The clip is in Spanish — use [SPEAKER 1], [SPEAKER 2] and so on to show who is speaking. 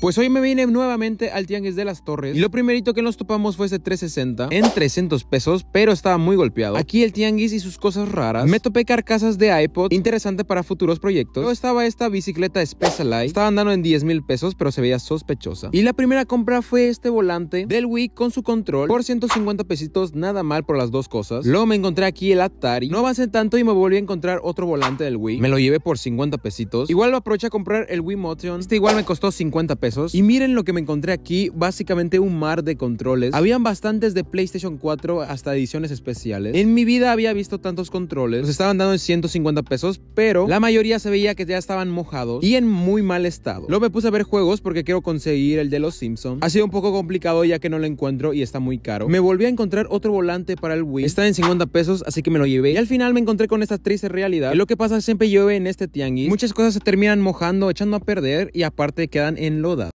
[SPEAKER 1] Pues hoy me vine nuevamente al Tianguis de las Torres y lo primerito que nos topamos fue este 360 en 300 pesos, pero estaba muy golpeado. Aquí el Tianguis y sus cosas raras. Me topé carcasas de iPod, interesante para futuros proyectos. Luego estaba esta bicicleta Specialized, estaba andando en 10 mil pesos, pero se veía sospechosa. Y la primera compra fue este volante del Wii con su control por 150 pesitos, nada mal por las dos cosas. Luego me encontré aquí el Atari, no avancé tanto y me volví a encontrar otro volante del Wii. Me lo llevé por 50 pesitos. Igual lo aproveché a comprar el Wii Motion, este igual me costó 50 pesos. Y miren lo que me encontré aquí, básicamente un mar de controles. Habían bastantes de PlayStation 4 hasta ediciones especiales. En mi vida había visto tantos controles. Los estaban dando en 150 pesos, pero la mayoría se veía que ya estaban mojados y en muy mal estado. Luego me puse a ver juegos porque quiero conseguir el de los Simpsons. Ha sido un poco complicado ya que no lo encuentro y está muy caro. Me volví a encontrar otro volante para el Wii. Está en 50 pesos, así que me lo llevé. Y al final me encontré con esta triste realidad. Lo que pasa siempre llueve en este tianguis. Muchas cosas se terminan mojando, echando a perder y aparte quedan en lo